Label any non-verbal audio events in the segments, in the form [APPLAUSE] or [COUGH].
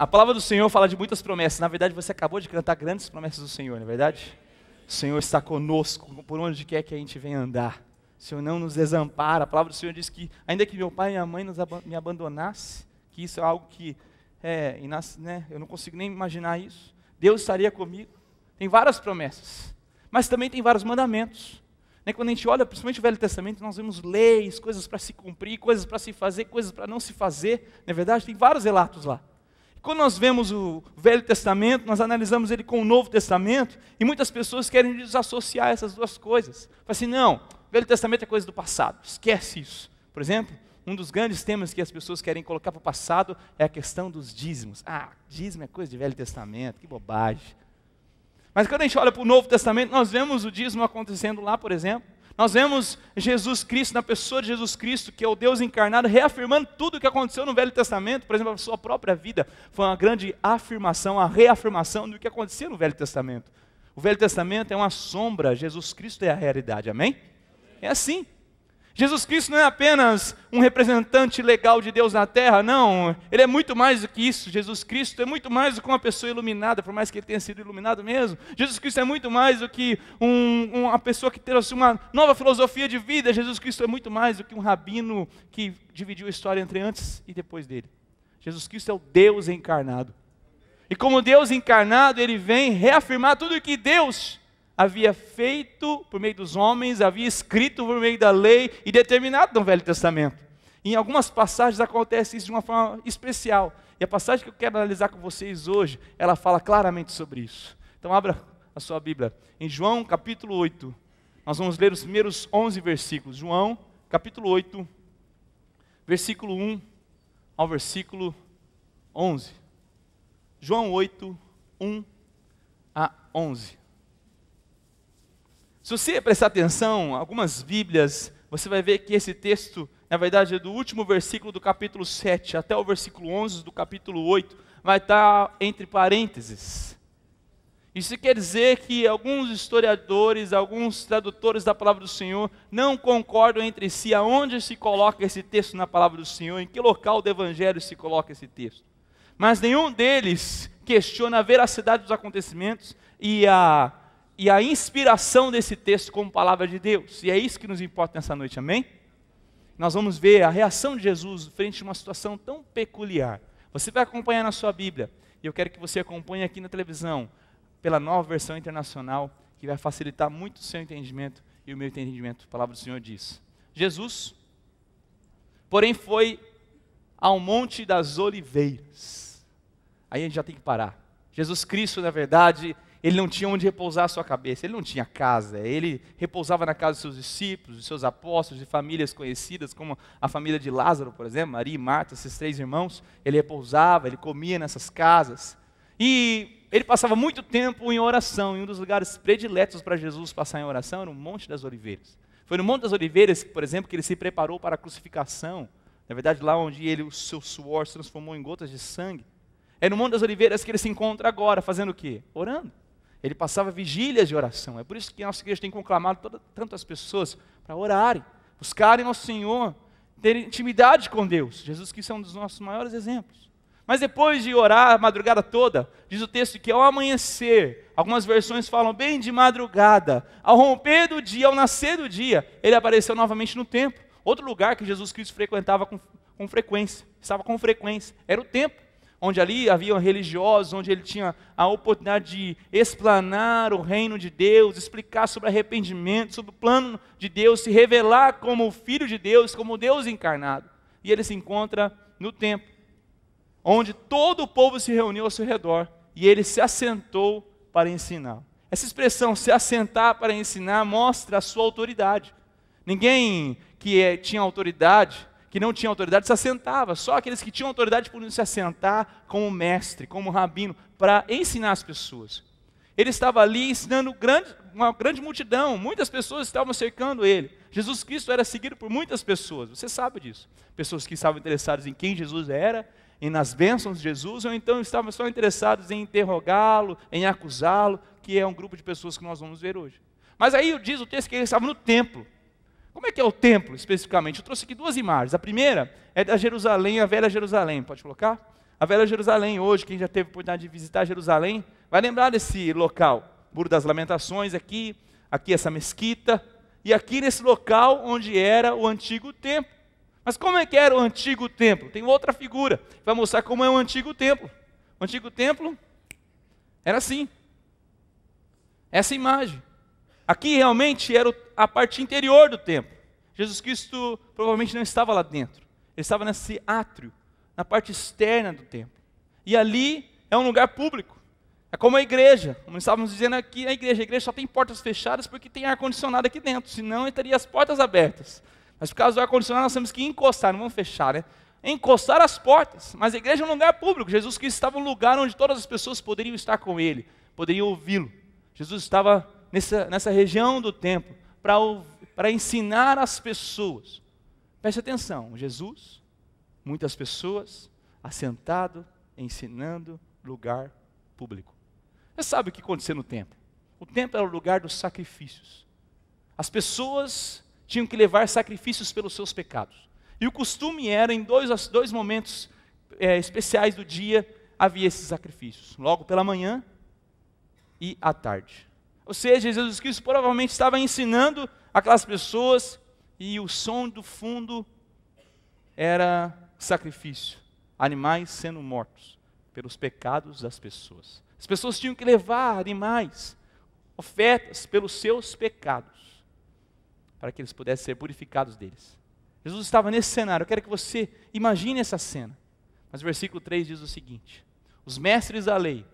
A palavra do Senhor fala de muitas promessas. Na verdade, você acabou de cantar grandes promessas do Senhor, não é verdade? O Senhor está conosco por onde quer que a gente venha andar. O Senhor não nos desampara. A palavra do Senhor diz que, ainda que meu pai e minha mãe nos ab me abandonassem, que isso é algo que é, né, eu não consigo nem imaginar isso. Deus estaria comigo. Tem várias promessas, mas também tem vários mandamentos. Né, quando a gente olha, principalmente o Velho Testamento, nós vemos leis, coisas para se cumprir, coisas para se fazer, coisas para não se fazer. Na é verdade, tem vários relatos lá. Quando nós vemos o Velho Testamento, nós analisamos ele com o Novo Testamento, e muitas pessoas querem desassociar essas duas coisas. Fala assim, não, Velho Testamento é coisa do passado, esquece isso. Por exemplo, um dos grandes temas que as pessoas querem colocar para o passado é a questão dos dízimos. Ah, dízimo é coisa de Velho Testamento, que bobagem. Mas quando a gente olha para o Novo Testamento, nós vemos o dízimo acontecendo lá, por exemplo. Nós vemos Jesus Cristo, na pessoa de Jesus Cristo, que é o Deus encarnado, reafirmando tudo o que aconteceu no Velho Testamento. Por exemplo, a sua própria vida foi uma grande afirmação, a reafirmação do que acontecia no Velho Testamento. O Velho Testamento é uma sombra, Jesus Cristo é a realidade, amém? É assim. Jesus Cristo não é apenas um representante legal de Deus na terra, não. Ele é muito mais do que isso. Jesus Cristo é muito mais do que uma pessoa iluminada, por mais que ele tenha sido iluminado mesmo. Jesus Cristo é muito mais do que um, uma pessoa que trouxe uma nova filosofia de vida. Jesus Cristo é muito mais do que um rabino que dividiu a história entre antes e depois dele. Jesus Cristo é o Deus encarnado. E como Deus encarnado, ele vem reafirmar tudo o que Deus havia feito por meio dos homens, havia escrito por meio da lei e determinado no Velho Testamento. Em algumas passagens acontece isso de uma forma especial. E a passagem que eu quero analisar com vocês hoje, ela fala claramente sobre isso. Então abra a sua Bíblia. Em João capítulo 8, nós vamos ler os primeiros 11 versículos. João capítulo 8, versículo 1 ao versículo 11. João 8, 1 a 11. Se você prestar atenção, algumas Bíblias, você vai ver que esse texto, na verdade, é do último versículo do capítulo 7 até o versículo 11 do capítulo 8, vai estar entre parênteses. Isso quer dizer que alguns historiadores, alguns tradutores da palavra do Senhor não concordam entre si aonde se coloca esse texto na palavra do Senhor, em que local do evangelho se coloca esse texto. Mas nenhum deles questiona a veracidade dos acontecimentos e a e a inspiração desse texto como palavra de Deus. E é isso que nos importa nessa noite, amém? Nós vamos ver a reação de Jesus frente a uma situação tão peculiar. Você vai acompanhar na sua Bíblia, e eu quero que você acompanhe aqui na televisão, pela nova versão internacional, que vai facilitar muito o seu entendimento e o meu entendimento. A palavra do Senhor diz: Jesus, porém, foi ao Monte das Oliveiras. Aí a gente já tem que parar. Jesus Cristo, na verdade, ele não tinha onde repousar a sua cabeça, ele não tinha casa, ele repousava na casa dos seus discípulos, dos seus apóstolos, de famílias conhecidas, como a família de Lázaro, por exemplo, Maria e Marta, esses três irmãos, ele repousava, ele comia nessas casas. E ele passava muito tempo em oração, e um dos lugares prediletos para Jesus passar em oração era o Monte das Oliveiras. Foi no Monte das Oliveiras, por exemplo, que ele se preparou para a crucificação. Na verdade, lá onde ele o seu suor se transformou em gotas de sangue. É no Monte das Oliveiras que ele se encontra agora, fazendo o quê? Orando. Ele passava vigílias de oração. É por isso que a nossa igreja tem conclamado toda, tantas pessoas para orarem, buscarem ao Senhor, terem intimidade com Deus. Jesus que é um dos nossos maiores exemplos. Mas depois de orar a madrugada toda, diz o texto que ao amanhecer, algumas versões falam bem de madrugada, ao romper do dia, ao nascer do dia, ele apareceu novamente no templo. Outro lugar que Jesus Cristo frequentava com, com frequência, estava com frequência, era o templo onde ali havia religiosos, onde ele tinha a oportunidade de explanar o reino de Deus, explicar sobre arrependimento, sobre o plano de Deus, se revelar como o Filho de Deus, como Deus encarnado. E ele se encontra no templo, onde todo o povo se reuniu ao seu redor e ele se assentou para ensinar. Essa expressão, se assentar para ensinar, mostra a sua autoridade. Ninguém que é, tinha autoridade que não tinha autoridade se assentava. Só aqueles que tinham autoridade podiam se assentar como mestre, como rabino, para ensinar as pessoas. Ele estava ali ensinando grande, uma grande multidão, muitas pessoas estavam cercando ele. Jesus Cristo era seguido por muitas pessoas, você sabe disso. Pessoas que estavam interessadas em quem Jesus era, e nas bênçãos de Jesus, ou então estavam só interessados em interrogá-lo, em acusá-lo, que é um grupo de pessoas que nós vamos ver hoje. Mas aí diz o texto que ele estava no templo. Como é que é o templo especificamente? Eu trouxe aqui duas imagens. A primeira é da Jerusalém, a velha Jerusalém. Pode colocar? A velha Jerusalém, hoje, quem já teve a oportunidade de visitar Jerusalém, vai lembrar desse local. Muro das Lamentações aqui, aqui essa mesquita, e aqui nesse local onde era o antigo templo. Mas como é que era o antigo templo? Tem outra figura para vai mostrar como é o antigo templo. O antigo templo era assim. Essa imagem. Aqui realmente era a parte interior do templo. Jesus Cristo provavelmente não estava lá dentro. Ele estava nesse átrio, na parte externa do templo. E ali é um lugar público. É como a igreja. Como estávamos dizendo aqui, a igreja, a igreja só tem portas fechadas porque tem ar-condicionado aqui dentro. Senão, ele teria as portas abertas. Mas por causa do ar-condicionado, nós temos que encostar, não vamos fechar, né? Encostar as portas. Mas a igreja é um lugar público. Jesus Cristo estava um lugar onde todas as pessoas poderiam estar com ele, poderiam ouvi-lo. Jesus estava nessa, nessa região do templo para ensinar as pessoas. Preste atenção, Jesus, muitas pessoas, assentado, ensinando, lugar público. Você sabe o que aconteceu no templo? O templo era o lugar dos sacrifícios. As pessoas tinham que levar sacrifícios pelos seus pecados. E o costume era, em dois, dois momentos é, especiais do dia, havia esses sacrifícios. Logo pela manhã e à tarde. Ou seja, Jesus Cristo provavelmente estava ensinando aquelas pessoas e o som do fundo era sacrifício, animais sendo mortos pelos pecados das pessoas. As pessoas tinham que levar animais, ofertas pelos seus pecados, para que eles pudessem ser purificados deles. Jesus estava nesse cenário. Eu quero que você imagine essa cena. Mas o versículo 3 diz o seguinte: Os mestres da lei,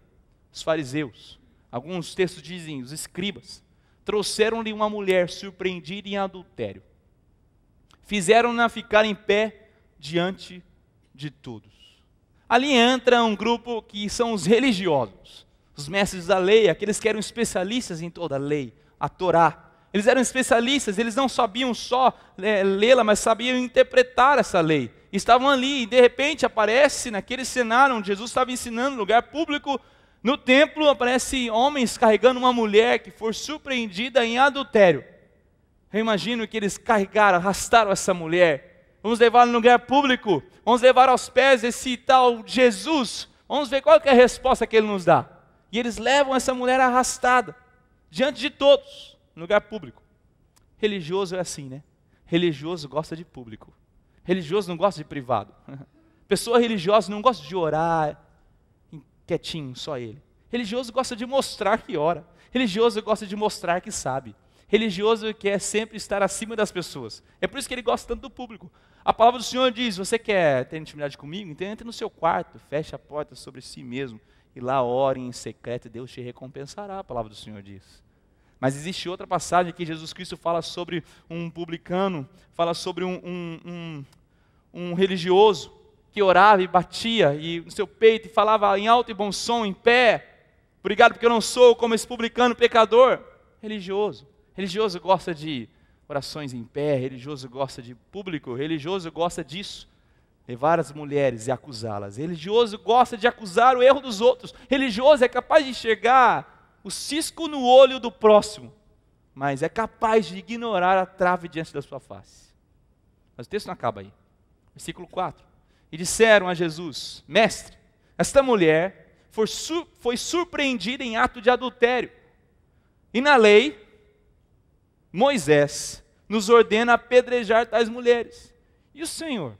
os fariseus, alguns textos dizem, os escribas, trouxeram-lhe uma mulher surpreendida em adultério. Fizeram-na ficar em pé diante de todos. Ali entra um grupo que são os religiosos, os mestres da lei, aqueles que eram especialistas em toda a lei, a Torá. Eles eram especialistas, eles não sabiam só é, lê-la, mas sabiam interpretar essa lei. Estavam ali e de repente aparece naquele cenário onde Jesus estava ensinando, lugar público, no templo aparecem homens carregando uma mulher que foi surpreendida em adultério. Eu imagino que eles carregaram, arrastaram essa mulher. Vamos levar no lugar público. Vamos levar aos pés esse tal Jesus. Vamos ver qual é a resposta que ele nos dá. E eles levam essa mulher arrastada diante de todos, no lugar público. Religioso é assim, né? Religioso gosta de público. Religioso não gosta de privado. [LAUGHS] Pessoa religiosa não gosta de orar, quietinho, só ele. Religioso gosta de mostrar que ora. Religioso gosta de mostrar que sabe. Religioso quer é sempre estar acima das pessoas. É por isso que ele gosta tanto do público. A palavra do Senhor diz: Você quer ter intimidade comigo? Então entre no seu quarto, feche a porta sobre si mesmo e lá ore em secreto. Deus te recompensará. A palavra do Senhor diz. Mas existe outra passagem que Jesus Cristo fala sobre um publicano, fala sobre um, um, um, um religioso que orava e batia e no seu peito e falava em alto e bom som, em pé. Obrigado porque eu não sou como esse publicano pecador. Religioso. Religioso gosta de orações em pé, religioso gosta de público, religioso gosta disso. Levar as mulheres e acusá-las. Religioso gosta de acusar o erro dos outros. Religioso é capaz de enxergar o cisco no olho do próximo, mas é capaz de ignorar a trave diante da sua face. Mas o texto não acaba aí. Versículo 4 e disseram a Jesus: Mestre, esta mulher foi surpreendida em ato de adultério. E na lei, Moisés nos ordena apedrejar tais mulheres. E o Senhor,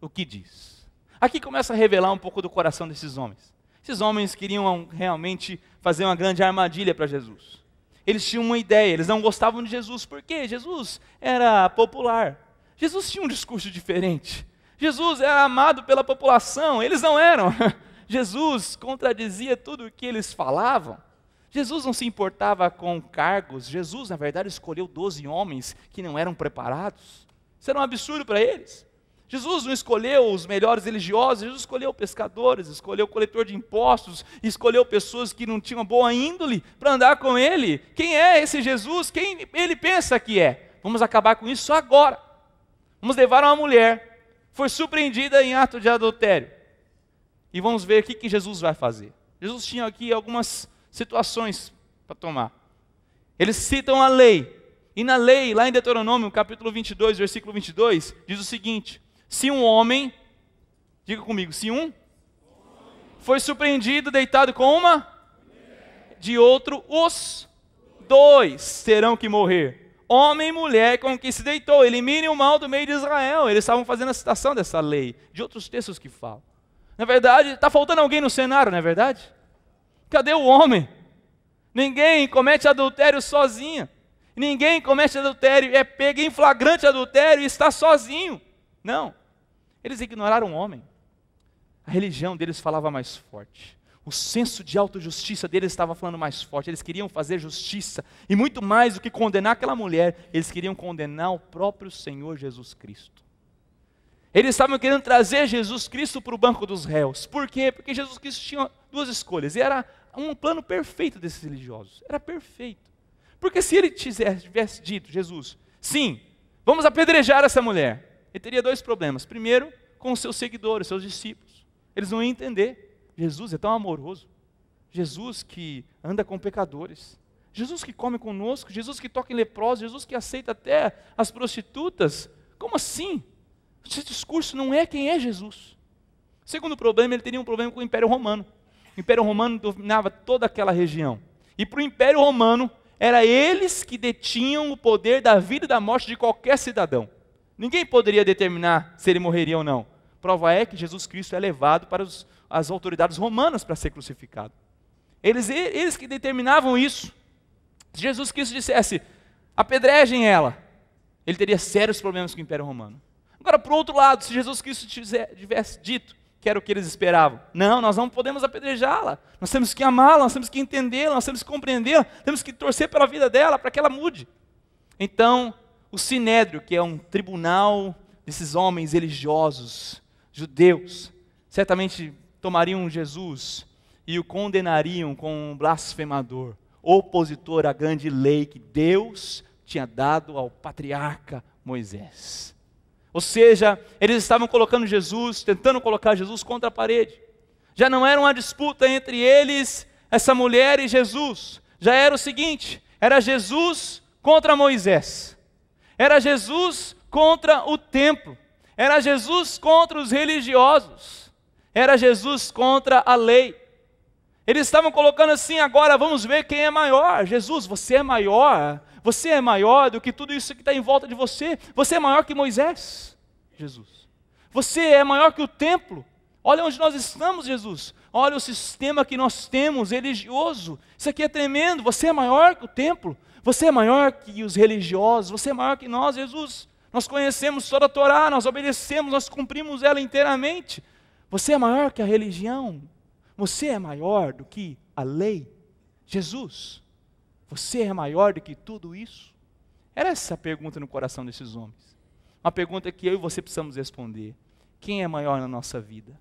o que diz? Aqui começa a revelar um pouco do coração desses homens. Esses homens queriam realmente fazer uma grande armadilha para Jesus. Eles tinham uma ideia, eles não gostavam de Jesus, porque Jesus era popular. Jesus tinha um discurso diferente. Jesus era amado pela população, eles não eram. [LAUGHS] Jesus contradizia tudo o que eles falavam. Jesus não se importava com cargos. Jesus, na verdade, escolheu 12 homens que não eram preparados. Isso era um absurdo para eles. Jesus não escolheu os melhores religiosos, Jesus escolheu pescadores, escolheu coletor de impostos, escolheu pessoas que não tinham boa índole para andar com ele. Quem é esse Jesus? Quem ele pensa que é? Vamos acabar com isso agora. Vamos levar uma mulher foi surpreendida em ato de adultério. E vamos ver o que, que Jesus vai fazer. Jesus tinha aqui algumas situações para tomar. Eles citam a lei. E na lei, lá em Deuteronômio, capítulo 22, versículo 22, diz o seguinte: Se um homem, diga comigo, se um foi surpreendido deitado com uma de outro, os dois terão que morrer homem e mulher com quem se deitou, elimine o mal do meio de Israel. Eles estavam fazendo a citação dessa lei, de outros textos que falam. Na verdade, está faltando alguém no cenário, não é verdade? Cadê o homem? Ninguém comete adultério sozinha. Ninguém comete adultério, é pego em flagrante adultério e está sozinho. Não. Eles ignoraram o homem. A religião deles falava mais forte. O senso de autojustiça deles estava falando mais forte. Eles queriam fazer justiça. E muito mais do que condenar aquela mulher, eles queriam condenar o próprio Senhor Jesus Cristo. Eles estavam querendo trazer Jesus Cristo para o banco dos réus. Por quê? Porque Jesus Cristo tinha duas escolhas. E era um plano perfeito desses religiosos. Era perfeito. Porque se ele tivesse dito, Jesus, sim, vamos apedrejar essa mulher, ele teria dois problemas. Primeiro, com os seus seguidores, seus discípulos. Eles não iam entender. Jesus é tão amoroso. Jesus que anda com pecadores. Jesus que come conosco, Jesus que toca em leprosos, Jesus que aceita até as prostitutas. Como assim? Esse discurso não é quem é Jesus. Segundo problema, ele teria um problema com o Império Romano. O Império Romano dominava toda aquela região. E para o Império Romano, era eles que detinham o poder da vida e da morte de qualquer cidadão. Ninguém poderia determinar se ele morreria ou não. Prova é que Jesus Cristo é levado para os, as autoridades romanas para ser crucificado. Eles, eles que determinavam isso. Se Jesus Cristo dissesse, apedrejem ela, ele teria sérios problemas com o Império Romano. Agora, por outro lado, se Jesus Cristo tivesse dito, que era o que eles esperavam. Não, nós não podemos apedrejá-la. Nós temos que amá-la, nós temos que entendê-la, nós temos que compreendê-la, temos que torcer pela vida dela, para que ela mude. Então, o Sinédrio, que é um tribunal desses homens religiosos, judeus, certamente tomariam Jesus e o condenariam como um blasfemador, opositor à grande lei que Deus tinha dado ao patriarca Moisés. Ou seja, eles estavam colocando Jesus, tentando colocar Jesus contra a parede. Já não era uma disputa entre eles, essa mulher e Jesus. Já era o seguinte: era Jesus contra Moisés. Era Jesus contra o templo. Era Jesus contra os religiosos. Era Jesus contra a lei. Eles estavam colocando assim, agora vamos ver quem é maior. Jesus, você é maior. Você é maior do que tudo isso que está em volta de você. Você é maior que Moisés, Jesus. Você é maior que o templo. Olha onde nós estamos, Jesus. Olha o sistema que nós temos religioso. Isso aqui é tremendo. Você é maior que o templo. Você é maior que os religiosos. Você é maior que nós, Jesus. Nós conhecemos toda a Torá, nós obedecemos, nós cumprimos ela inteiramente. Você é maior que a religião. Você é maior do que a lei. Jesus, você é maior do que tudo isso? Era essa a pergunta no coração desses homens. Uma pergunta que eu e você precisamos responder. Quem é maior na nossa vida?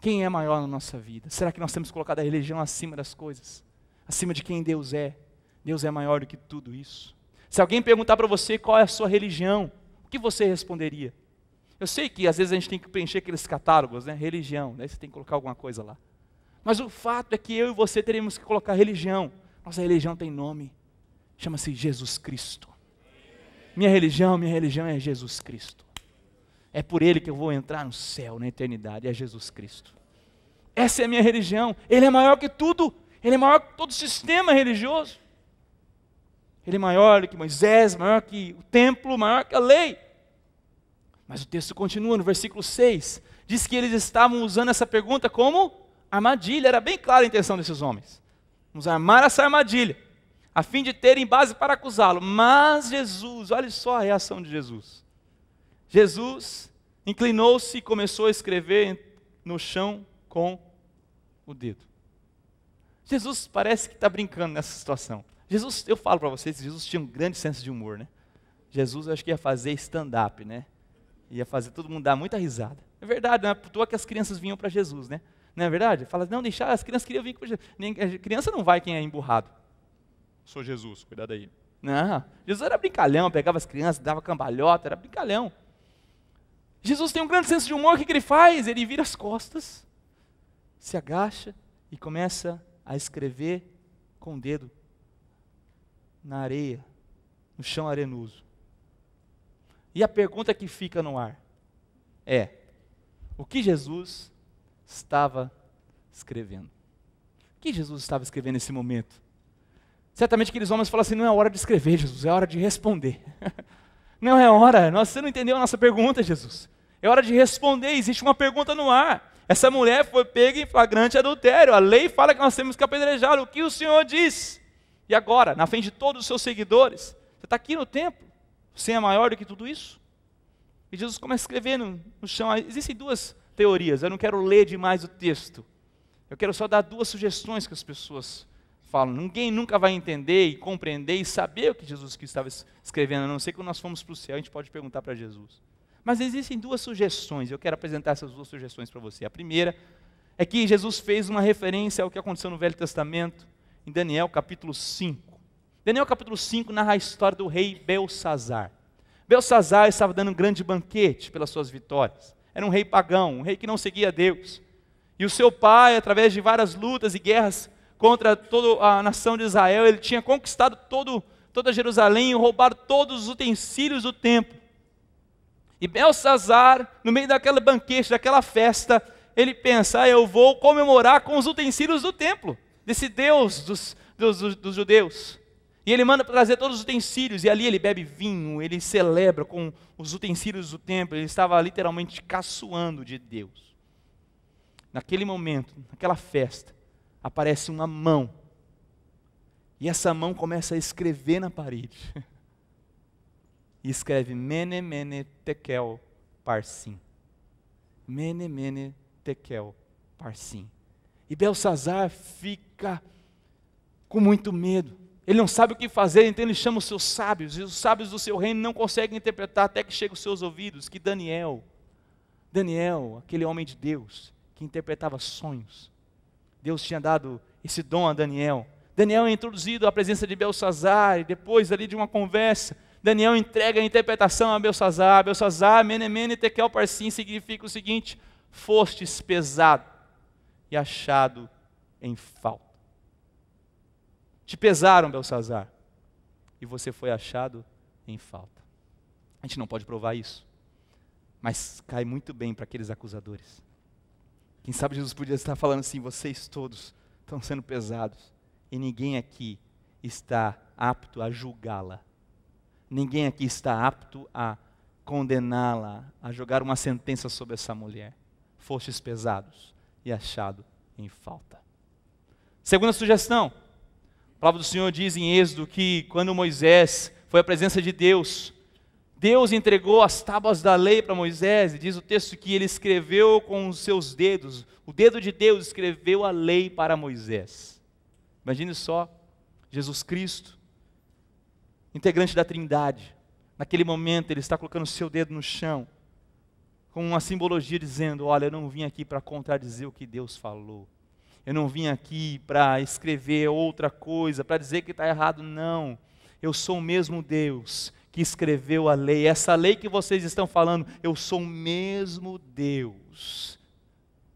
Quem é maior na nossa vida? Será que nós temos colocado a religião acima das coisas? Acima de quem Deus é? Deus é maior do que tudo isso. Se alguém perguntar para você qual é a sua religião, o que você responderia? Eu sei que às vezes a gente tem que preencher aqueles catálogos, né? Religião, né? você tem que colocar alguma coisa lá. Mas o fato é que eu e você teremos que colocar religião. Nossa religião tem nome, chama-se Jesus Cristo. Minha religião, minha religião é Jesus Cristo. É por Ele que eu vou entrar no céu, na eternidade, é Jesus Cristo. Essa é a minha religião, Ele é maior que tudo, Ele é maior que todo sistema religioso ele é maior do que Moisés, maior que o templo, maior que a lei. Mas o texto continua no versículo 6. Diz que eles estavam usando essa pergunta como armadilha. Era bem clara a intenção desses homens. Vamos armar essa armadilha, a fim de terem base para acusá-lo. Mas Jesus, olha só a reação de Jesus. Jesus inclinou-se e começou a escrever no chão com o dedo. Jesus parece que está brincando nessa situação. Jesus, eu falo para vocês, Jesus tinha um grande senso de humor, né? Jesus, eu acho que ia fazer stand-up, né? Ia fazer todo mundo dar muita risada. É verdade, não é à toa que as crianças vinham para Jesus, né? Não é verdade? Fala, não, deixar, as crianças queriam vir para Jesus. Nem, a criança não vai quem é emburrado. Sou Jesus, cuidado aí. Não, Jesus era brincalhão, pegava as crianças, dava cambalhota, era brincalhão. Jesus tem um grande senso de humor, o que, que ele faz? Ele vira as costas, se agacha e começa a escrever com o dedo na areia, no chão arenoso. E a pergunta que fica no ar é: o que Jesus estava escrevendo? O que Jesus estava escrevendo nesse momento? Certamente aqueles homens falam assim: não é hora de escrever, Jesus, é hora de responder. [LAUGHS] não é hora, você não entendeu a nossa pergunta, Jesus. É hora de responder, existe uma pergunta no ar. Essa mulher foi pega em flagrante adultério. A lei fala que nós temos que apedrejá-la. O que o Senhor diz? E agora, na frente de todos os seus seguidores, você está aqui no templo, você é maior do que tudo isso? E Jesus começa a escrever no, no chão. Ah, existem duas teorias, eu não quero ler demais o texto. Eu quero só dar duas sugestões que as pessoas falam. Ninguém nunca vai entender e compreender e saber o que Jesus que estava escrevendo, a não ser que nós fomos para o céu, a gente pode perguntar para Jesus. Mas existem duas sugestões, eu quero apresentar essas duas sugestões para você. A primeira é que Jesus fez uma referência ao que aconteceu no Velho Testamento, em Daniel capítulo 5. Daniel capítulo 5 narra a história do rei Belsazar. Belsazar estava dando um grande banquete pelas suas vitórias. Era um rei pagão, um rei que não seguia Deus. E o seu pai, através de várias lutas e guerras contra toda a nação de Israel, ele tinha conquistado todo, toda Jerusalém e roubado todos os utensílios do templo. E Belsazar, no meio daquela banquete, daquela festa, ele pensa: ah, eu vou comemorar com os utensílios do templo desse Deus dos, dos, dos, dos judeus. E ele manda trazer todos os utensílios, e ali ele bebe vinho, ele celebra com os utensílios do templo, ele estava literalmente caçoando de Deus. Naquele momento, naquela festa, aparece uma mão, e essa mão começa a escrever na parede. [LAUGHS] E escreve Mene Mene Tekel Parsim. Mene Mene Tekel Parsim. E Belsazar fica com muito medo. Ele não sabe o que fazer, então ele chama os seus sábios, e os sábios do seu reino não conseguem interpretar até que chega aos seus ouvidos que Daniel, Daniel, aquele homem de Deus, que interpretava sonhos, Deus tinha dado esse dom a Daniel. Daniel é introduzido à presença de Belsazar, e depois ali de uma conversa, Daniel entrega a interpretação a Belsazar. Belsazar, Menemene, Tekel, Parsim, significa o seguinte, fostes pesado e achado em falta. Te pesaram, Belsazar, e você foi achado em falta. A gente não pode provar isso, mas cai muito bem para aqueles acusadores. Quem sabe Jesus podia estar falando assim: vocês todos estão sendo pesados, e ninguém aqui está apto a julgá-la. Ninguém aqui está apto a condená-la, a jogar uma sentença sobre essa mulher. Fostes pesados, e achado em falta. Segunda sugestão. A palavra do Senhor diz em Êxodo que quando Moisés foi à presença de Deus, Deus entregou as tábuas da lei para Moisés, e diz o texto que ele escreveu com os seus dedos. O dedo de Deus escreveu a lei para Moisés. Imagine só, Jesus Cristo, integrante da Trindade, naquele momento ele está colocando o seu dedo no chão com uma simbologia dizendo: Olha, eu não vim aqui para contradizer o que Deus falou. Eu não vim aqui para escrever outra coisa, para dizer que está errado. Não. Eu sou o mesmo Deus que escreveu a lei. Essa lei que vocês estão falando, eu sou o mesmo Deus.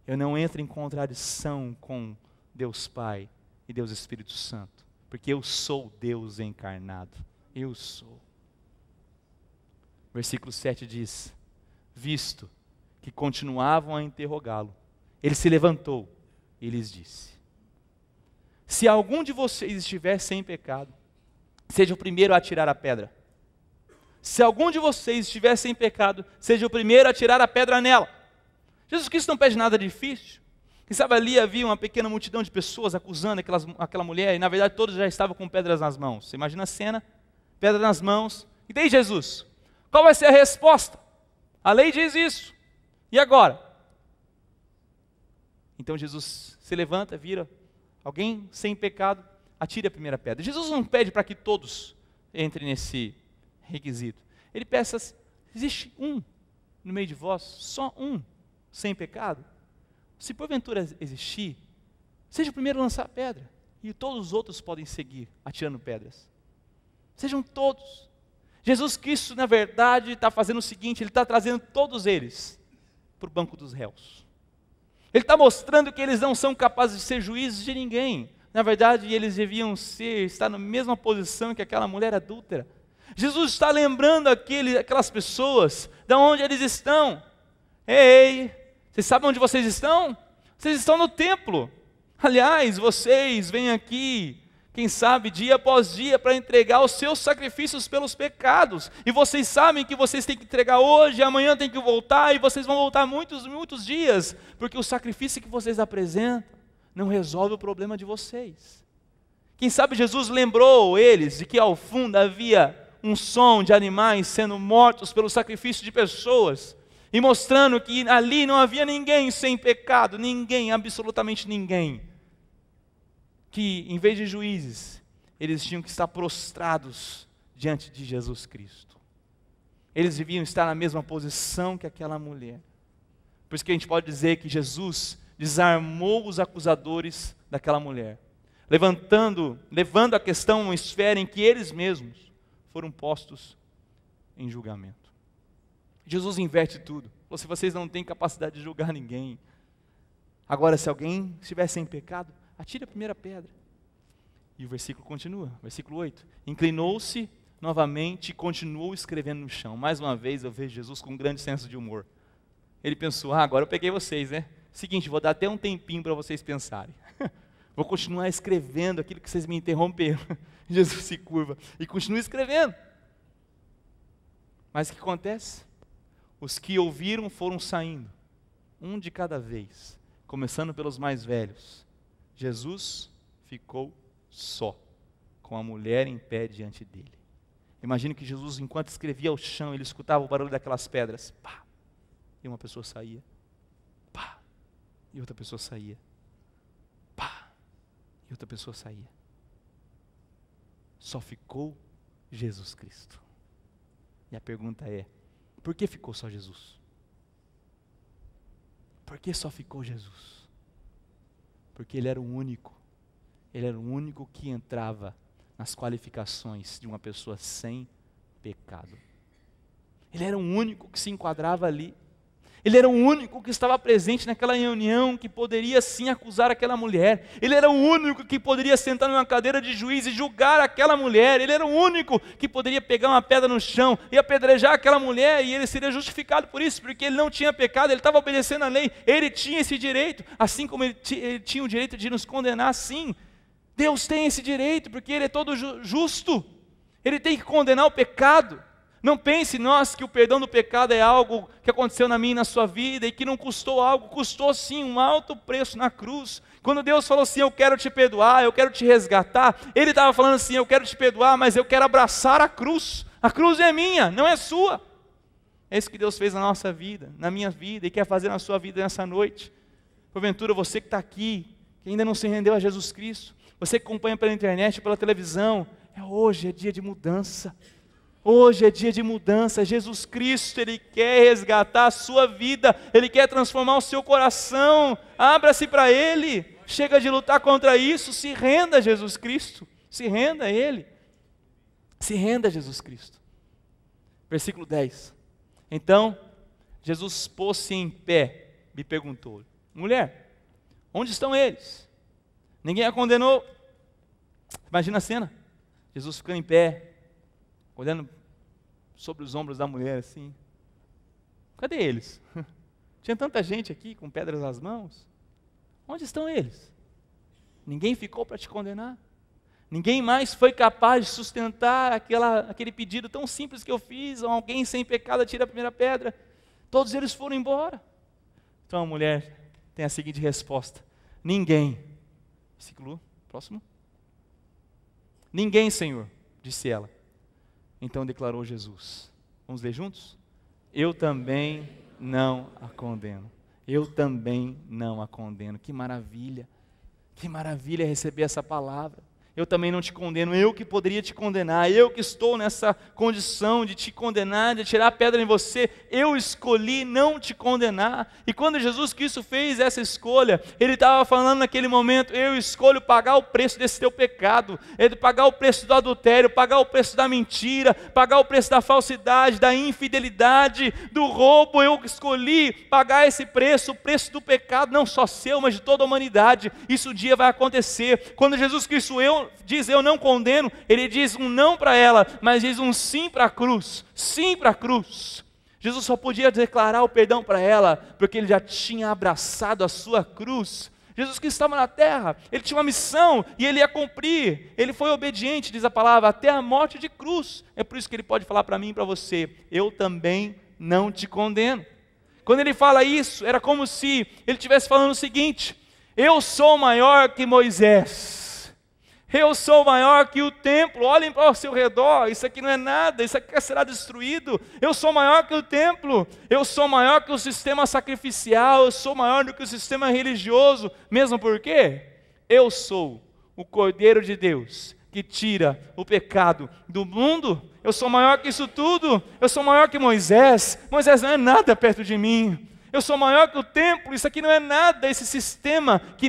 Eu não entro em contradição com Deus Pai e Deus Espírito Santo, porque eu sou Deus encarnado. Eu sou. Versículo 7 diz: visto que continuavam a interrogá-lo, ele se levantou e lhes disse: Se algum de vocês estiver sem pecado, seja o primeiro a tirar a pedra. Se algum de vocês estiver sem pecado, seja o primeiro a tirar a pedra nela. Jesus Cristo não pede nada difícil. Quem sabe ali havia uma pequena multidão de pessoas acusando aquelas, aquela mulher, e na verdade todos já estavam com pedras nas mãos. Você imagina a cena, pedra nas mãos. E daí Jesus? Qual vai ser a resposta? A lei diz isso. E agora? Então Jesus se levanta, vira alguém sem pecado, atire a primeira pedra. Jesus não pede para que todos entrem nesse requisito. Ele peça: existe um no meio de vós, só um sem pecado? Se porventura existir, seja o primeiro a lançar a pedra, e todos os outros podem seguir atirando pedras. Sejam todos. Jesus Cristo, na verdade, está fazendo o seguinte: Ele está trazendo todos eles para o banco dos réus. Ele está mostrando que eles não são capazes de ser juízes de ninguém. Na verdade, eles deviam ser, estar na mesma posição que aquela mulher adúltera. Jesus está lembrando aquele, aquelas pessoas de onde eles estão. Ei, vocês sabem onde vocês estão? Vocês estão no templo. Aliás, vocês vêm aqui quem sabe dia após dia, para entregar os seus sacrifícios pelos pecados. E vocês sabem que vocês têm que entregar hoje, amanhã tem que voltar, e vocês vão voltar muitos, muitos dias, porque o sacrifício que vocês apresentam não resolve o problema de vocês. Quem sabe Jesus lembrou eles de que ao fundo havia um som de animais sendo mortos pelo sacrifício de pessoas, e mostrando que ali não havia ninguém sem pecado, ninguém, absolutamente ninguém que, em vez de juízes, eles tinham que estar prostrados diante de Jesus Cristo. Eles deviam estar na mesma posição que aquela mulher. Por isso que a gente pode dizer que Jesus desarmou os acusadores daquela mulher, levantando, levando a questão a uma esfera em que eles mesmos foram postos em julgamento. Jesus inverte tudo. Falou, se vocês não têm capacidade de julgar ninguém, agora se alguém estiver sem pecado, atire a primeira pedra. E o versículo continua, versículo 8. Inclinou-se novamente e continuou escrevendo no chão. Mais uma vez eu vejo Jesus com um grande senso de humor. Ele pensou: ah, agora eu peguei vocês, né? Seguinte, vou dar até um tempinho para vocês pensarem. [LAUGHS] vou continuar escrevendo aquilo que vocês me interromperam. [LAUGHS] Jesus se curva e continua escrevendo. Mas o que acontece? Os que ouviram foram saindo, um de cada vez, começando pelos mais velhos, Jesus ficou só, com a mulher em pé diante dele. Imagino que Jesus, enquanto escrevia ao chão, ele escutava o barulho daquelas pedras. Pá! E uma pessoa saía. Pá! E outra pessoa saía. Pá! E outra pessoa saía. Só ficou Jesus Cristo. E a pergunta é: por que ficou só Jesus? Por que só ficou Jesus? porque ele era o único. Ele era o único que entrava nas qualificações de uma pessoa sem pecado. Ele era o único que se enquadrava ali. Ele era o único que estava presente naquela reunião que poderia sim acusar aquela mulher. Ele era o único que poderia sentar numa cadeira de juiz e julgar aquela mulher. Ele era o único que poderia pegar uma pedra no chão e apedrejar aquela mulher e ele seria justificado por isso, porque ele não tinha pecado, ele estava obedecendo a lei. Ele tinha esse direito, assim como ele, ele tinha o direito de nos condenar, sim. Deus tem esse direito, porque ele é todo ju justo. Ele tem que condenar o pecado. Não pense nós que o perdão do pecado é algo que aconteceu na minha e na sua vida e que não custou algo, custou sim um alto preço na cruz. Quando Deus falou assim, eu quero te perdoar, eu quero te resgatar, Ele estava falando assim, eu quero te perdoar, mas eu quero abraçar a cruz. A cruz é minha, não é sua. É isso que Deus fez na nossa vida, na minha vida e quer fazer na sua vida nessa noite. Porventura, você que está aqui, que ainda não se rendeu a Jesus Cristo, você que acompanha pela internet, pela televisão, é hoje, é dia de mudança. Hoje é dia de mudança. É Jesus Cristo, Ele quer resgatar a sua vida, Ele quer transformar o seu coração. Abra-se para Ele. Chega de lutar contra isso. Se renda a Jesus Cristo. Se renda a Ele. Se renda a Jesus Cristo. Versículo 10. Então, Jesus pôs-se em pé Me perguntou: Mulher, onde estão eles? Ninguém a condenou. Imagina a cena. Jesus ficando em pé, olhando sobre os ombros da mulher assim. Cadê eles? [LAUGHS] Tinha tanta gente aqui com pedras nas mãos. Onde estão eles? Ninguém ficou para te condenar. Ninguém mais foi capaz de sustentar aquela, aquele pedido tão simples que eu fiz, alguém sem pecado atira a primeira pedra. Todos eles foram embora. Então a mulher tem a seguinte resposta: Ninguém. Ciclo, próximo. Ninguém, Senhor, disse ela. Então declarou Jesus. Vamos ler juntos? Eu também não a condeno. Eu também não a condeno. Que maravilha! Que maravilha receber essa palavra eu também não te condeno, eu que poderia te condenar, eu que estou nessa condição de te condenar, de tirar a pedra em você, eu escolhi não te condenar. E quando Jesus Cristo fez essa escolha, ele estava falando naquele momento: eu escolho pagar o preço desse teu pecado, é de pagar o preço do adultério, pagar o preço da mentira, pagar o preço da falsidade, da infidelidade, do roubo. Eu escolhi pagar esse preço, o preço do pecado, não só seu, mas de toda a humanidade. Isso um dia vai acontecer. Quando Jesus Cristo eu diz eu não condeno, ele diz um não para ela, mas diz um sim para a cruz, sim para a cruz. Jesus só podia declarar o perdão para ela, porque ele já tinha abraçado a sua cruz. Jesus que estava na terra, ele tinha uma missão e ele ia cumprir. Ele foi obediente, diz a palavra, até a morte de cruz. É por isso que ele pode falar para mim e para você: eu também não te condeno. Quando ele fala isso, era como se ele estivesse falando o seguinte: eu sou maior que Moisés. Eu sou maior que o templo. Olhem para o seu redor. Isso aqui não é nada. Isso aqui será destruído. Eu sou maior que o templo. Eu sou maior que o sistema sacrificial. Eu sou maior do que o sistema religioso. Mesmo porque eu sou o Cordeiro de Deus que tira o pecado do mundo. Eu sou maior que isso tudo. Eu sou maior que Moisés. Moisés não é nada perto de mim eu sou maior que o templo, isso aqui não é nada, esse sistema que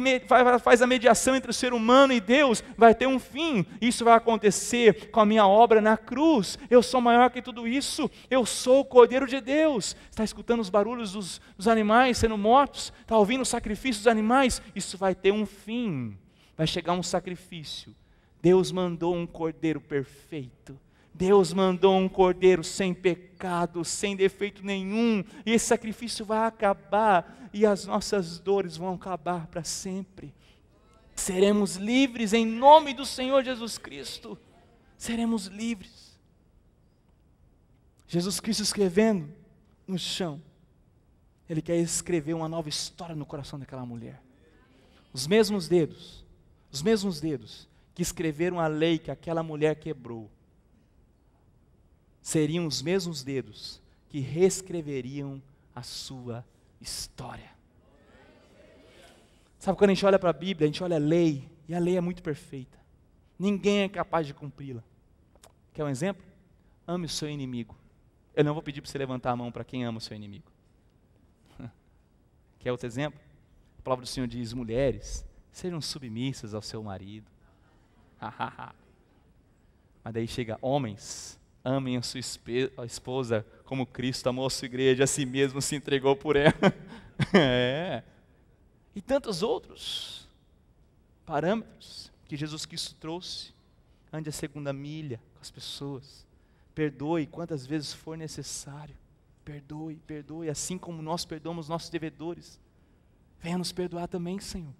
faz a mediação entre o ser humano e Deus vai ter um fim, isso vai acontecer com a minha obra na cruz, eu sou maior que tudo isso, eu sou o Cordeiro de Deus. Está escutando os barulhos dos, dos animais sendo mortos, está ouvindo os sacrifícios dos animais, isso vai ter um fim, vai chegar um sacrifício. Deus mandou um cordeiro perfeito Deus mandou um cordeiro sem pecado, sem defeito nenhum, e esse sacrifício vai acabar, e as nossas dores vão acabar para sempre. Seremos livres em nome do Senhor Jesus Cristo. Seremos livres. Jesus Cristo escrevendo no chão, ele quer escrever uma nova história no coração daquela mulher. Os mesmos dedos, os mesmos dedos que escreveram a lei que aquela mulher quebrou, seriam os mesmos dedos que reescreveriam a sua história. Sabe quando a gente olha para a Bíblia, a gente olha a lei, e a lei é muito perfeita. Ninguém é capaz de cumpri-la. Quer um exemplo? Ame o seu inimigo. Eu não vou pedir para você levantar a mão para quem ama o seu inimigo. [LAUGHS] Quer outro exemplo? A palavra do Senhor diz: mulheres, sejam submissas ao seu marido. [LAUGHS] Mas daí chega homens Amem a sua esposa como Cristo amou a sua igreja, a si mesmo se entregou por ela. [LAUGHS] é. E tantos outros parâmetros que Jesus Cristo trouxe. Ande a segunda milha com as pessoas. Perdoe quantas vezes for necessário. Perdoe, perdoe, assim como nós perdoamos nossos devedores. Venha nos perdoar também, Senhor.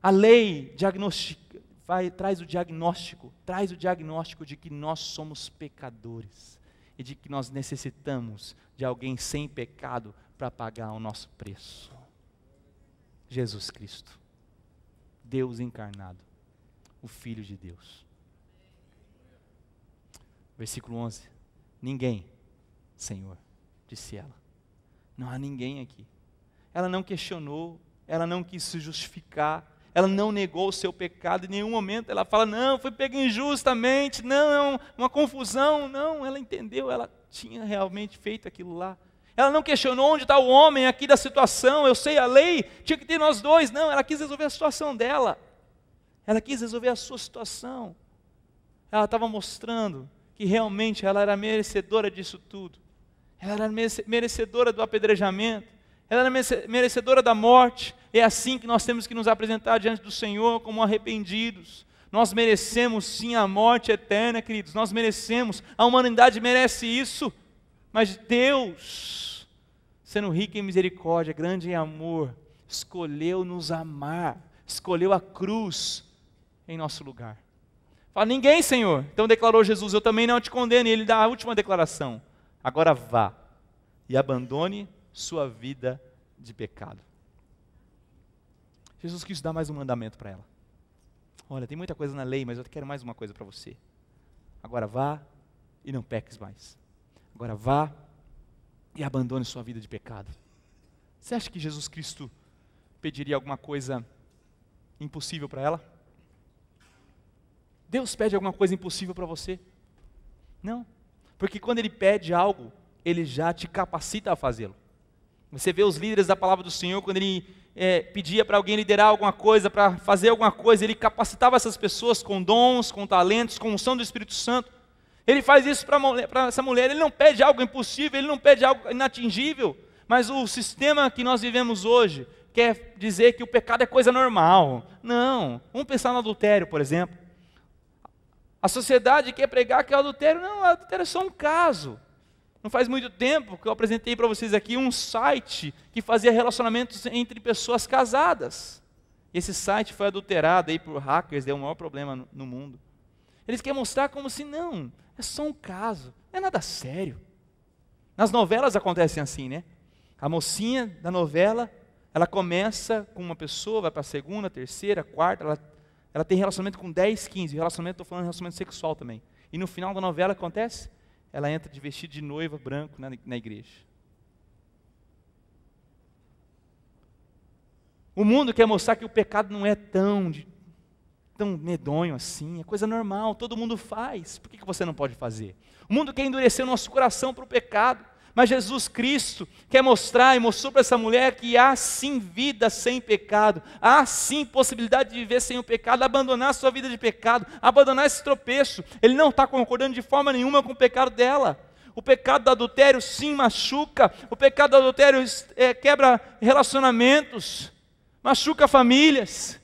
A lei diagnostica, vai, traz o diagnóstico, traz o diagnóstico de que nós somos pecadores e de que nós necessitamos de alguém sem pecado para pagar o nosso preço. Jesus Cristo, Deus encarnado, o Filho de Deus. Versículo 11: Ninguém, Senhor, disse ela, não há ninguém aqui. Ela não questionou, ela não quis se justificar, ela não negou o seu pecado em nenhum momento. Ela fala: Não, fui pego injustamente. Não, é uma confusão. Não, ela entendeu. Ela tinha realmente feito aquilo lá. Ela não questionou onde está o homem aqui da situação. Eu sei a lei, tinha que ter nós dois. Não, ela quis resolver a situação dela. Ela quis resolver a sua situação. Ela estava mostrando que realmente ela era merecedora disso tudo. Ela era merecedora do apedrejamento ela é era merecedora da morte. É assim que nós temos que nos apresentar diante do Senhor como arrependidos. Nós merecemos sim a morte eterna, queridos. Nós merecemos. A humanidade merece isso. Mas Deus, sendo rico em misericórdia, grande em amor, escolheu nos amar, escolheu a cruz em nosso lugar. Fala, ninguém, Senhor. Então declarou Jesus: Eu também não te condeno. E ele dá a última declaração: Agora vá e abandone sua vida de pecado. Jesus quis dar mais um mandamento para ela. Olha, tem muita coisa na lei, mas eu quero mais uma coisa para você. Agora vá e não peques mais. Agora vá e abandone sua vida de pecado. Você acha que Jesus Cristo pediria alguma coisa impossível para ela? Deus pede alguma coisa impossível para você? Não, porque quando Ele pede algo, Ele já te capacita a fazê-lo. Você vê os líderes da palavra do Senhor, quando ele é, pedia para alguém liderar alguma coisa, para fazer alguma coisa, ele capacitava essas pessoas com dons, com talentos, com unção do Espírito Santo. Ele faz isso para essa mulher, ele não pede algo impossível, ele não pede algo inatingível, mas o sistema que nós vivemos hoje quer dizer que o pecado é coisa normal. Não, vamos pensar no adultério, por exemplo. A sociedade quer pregar que o adultério, não, o adultério é só um caso. Não faz muito tempo que eu apresentei para vocês aqui um site que fazia relacionamentos entre pessoas casadas. Esse site foi adulterado aí por hackers, é o maior problema no mundo. Eles querem mostrar como se não, é só um caso, não é nada sério. Nas novelas acontecem assim, né? A mocinha da novela, ela começa com uma pessoa, vai para a segunda, terceira, quarta, ela, ela tem relacionamento com 10, 15, relacionamento, estou falando relacionamento sexual também. E no final da novela acontece? ela entra de vestido de noiva branco na, na igreja. O mundo quer mostrar que o pecado não é tão, tão medonho assim, é coisa normal, todo mundo faz, por que, que você não pode fazer? O mundo quer endurecer o nosso coração para o pecado, mas Jesus Cristo quer mostrar e mostrou para essa mulher que há sim vida sem pecado, há sim possibilidade de viver sem o pecado, abandonar a sua vida de pecado, abandonar esse tropeço. Ele não está concordando de forma nenhuma com o pecado dela. O pecado do adultério sim machuca, o pecado do adultério é, quebra relacionamentos, machuca famílias,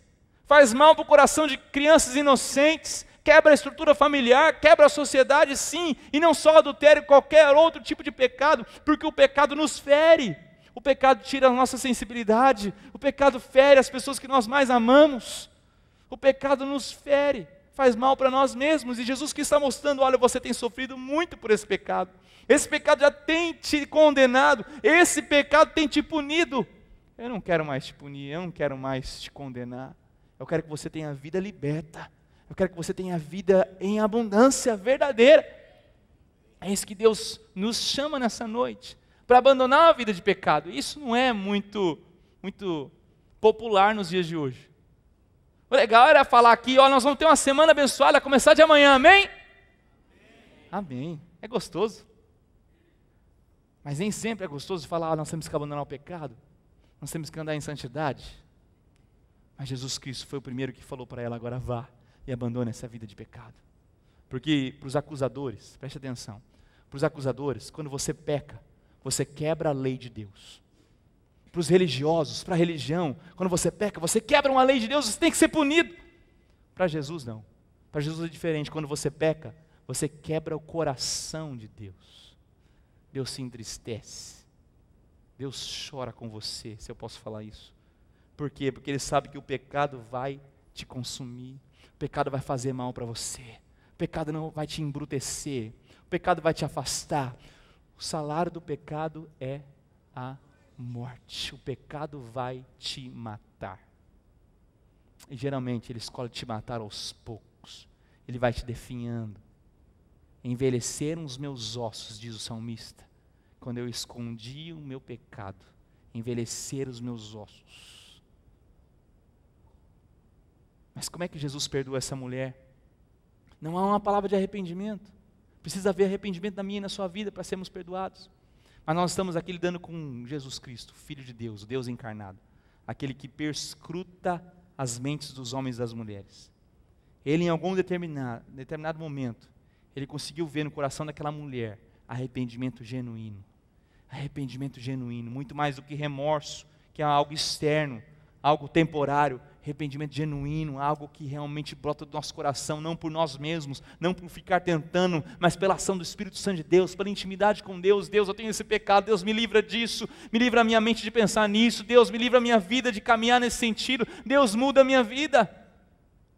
faz mal para o coração de crianças inocentes, quebra a estrutura familiar, quebra a sociedade, sim, e não só adultério, qualquer outro tipo de pecado, porque o pecado nos fere, o pecado tira a nossa sensibilidade, o pecado fere as pessoas que nós mais amamos, o pecado nos fere, faz mal para nós mesmos, e Jesus que está mostrando: olha, você tem sofrido muito por esse pecado, esse pecado já tem te condenado, esse pecado tem te punido. Eu não quero mais te punir, eu não quero mais te condenar. Eu quero que você tenha a vida liberta. Eu quero que você tenha vida em abundância verdadeira. É isso que Deus nos chama nessa noite, para abandonar a vida de pecado. Isso não é muito muito popular nos dias de hoje. O legal era falar aqui, ó, nós vamos ter uma semana abençoada, começar de amanhã, amém? Amém. amém. É gostoso. Mas nem sempre é gostoso falar, ah, nós temos que abandonar o pecado, nós temos que andar em santidade. Mas Jesus Cristo foi o primeiro que falou para ela: agora vá, e abandona essa vida de pecado. Porque para os acusadores, preste atenção, para os acusadores, quando você peca, você quebra a lei de Deus. Para os religiosos, para a religião, quando você peca, você quebra uma lei de Deus, você tem que ser punido. Para Jesus, não. Para Jesus é diferente. Quando você peca, você quebra o coração de Deus. Deus se entristece. Deus chora com você, se eu posso falar isso. Por quê? Porque Ele sabe que o pecado vai te consumir pecado vai fazer mal para você. O pecado não vai te embrutecer. O pecado vai te afastar. O salário do pecado é a morte. O pecado vai te matar. E geralmente ele escolhe te matar aos poucos. Ele vai te definhando. Envelheceram os meus ossos, diz o salmista, quando eu escondi o meu pecado. Envelheceram os meus ossos. Mas como é que Jesus perdoa essa mulher? Não há uma palavra de arrependimento. Precisa haver arrependimento na minha e na sua vida para sermos perdoados. Mas nós estamos aqui lidando com Jesus Cristo, Filho de Deus, o Deus encarnado, aquele que perscruta as mentes dos homens e das mulheres. Ele, em algum determinado, determinado momento, ele conseguiu ver no coração daquela mulher arrependimento genuíno. Arrependimento genuíno, muito mais do que remorso, que é algo externo, algo temporário, arrependimento genuíno, algo que realmente brota do nosso coração, não por nós mesmos, não por ficar tentando, mas pela ação do Espírito Santo de Deus, pela intimidade com Deus. Deus, eu tenho esse pecado, Deus me livra disso, me livra a minha mente de pensar nisso, Deus me livra a minha vida de caminhar nesse sentido, Deus muda a minha vida.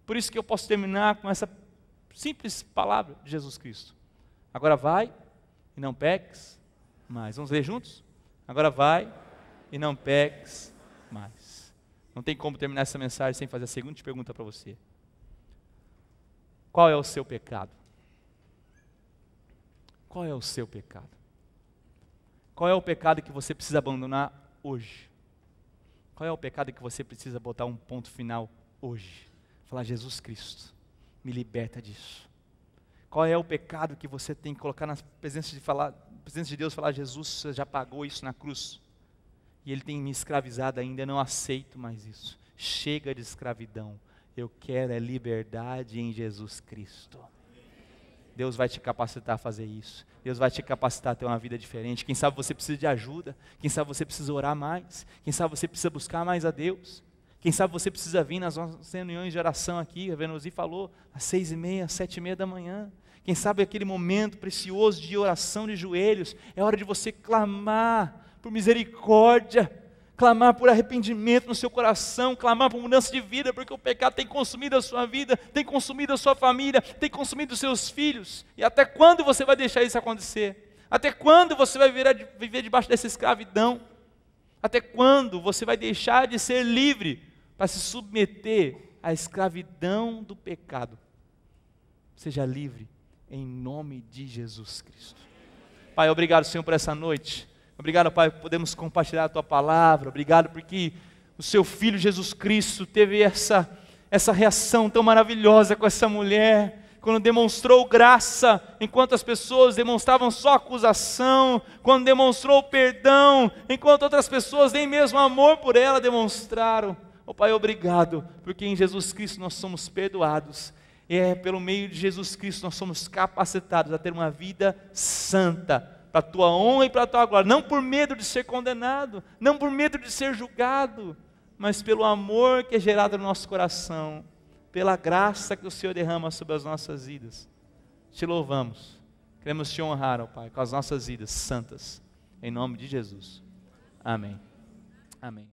Por isso que eu posso terminar com essa simples palavra de Jesus Cristo. Agora vai e não peques mais. Vamos ler juntos? Agora vai e não peques mais. Não tem como terminar essa mensagem sem fazer a segunda pergunta para você: Qual é o seu pecado? Qual é o seu pecado? Qual é o pecado que você precisa abandonar hoje? Qual é o pecado que você precisa botar um ponto final hoje? Falar, Jesus Cristo, me liberta disso. Qual é o pecado que você tem que colocar na presença de, falar, presença de Deus falar, Jesus, você já pagou isso na cruz? e ele tem me escravizado ainda, eu não aceito mais isso. Chega de escravidão. Eu quero é liberdade em Jesus Cristo. Deus vai te capacitar a fazer isso. Deus vai te capacitar a ter uma vida diferente. Quem sabe você precisa de ajuda. Quem sabe você precisa orar mais. Quem sabe você precisa buscar mais a Deus. Quem sabe você precisa vir nas nossas reuniões de oração aqui. A Venusi falou às seis e meia, sete e meia da manhã. Quem sabe aquele momento precioso de oração de joelhos é hora de você clamar por misericórdia, clamar por arrependimento no seu coração, clamar por mudança de vida, porque o pecado tem consumido a sua vida, tem consumido a sua família, tem consumido os seus filhos. E até quando você vai deixar isso acontecer? Até quando você vai viver, viver debaixo dessa escravidão? Até quando você vai deixar de ser livre para se submeter à escravidão do pecado? Seja livre em nome de Jesus Cristo. Pai, obrigado, Senhor, por essa noite. Obrigado, Pai, podemos compartilhar a tua palavra. Obrigado porque o seu filho Jesus Cristo teve essa essa reação tão maravilhosa com essa mulher, quando demonstrou graça, enquanto as pessoas demonstravam só acusação, quando demonstrou perdão, enquanto outras pessoas nem mesmo amor por ela demonstraram. Oh Pai, obrigado, porque em Jesus Cristo nós somos perdoados e é pelo meio de Jesus Cristo nós somos capacitados a ter uma vida santa, para a tua honra e para a tua glória, não por medo de ser condenado, não por medo de ser julgado, mas pelo amor que é gerado no nosso coração, pela graça que o Senhor derrama sobre as nossas vidas. Te louvamos, queremos te honrar, ó Pai, com as nossas vidas santas, em nome de Jesus. Amém. Amém.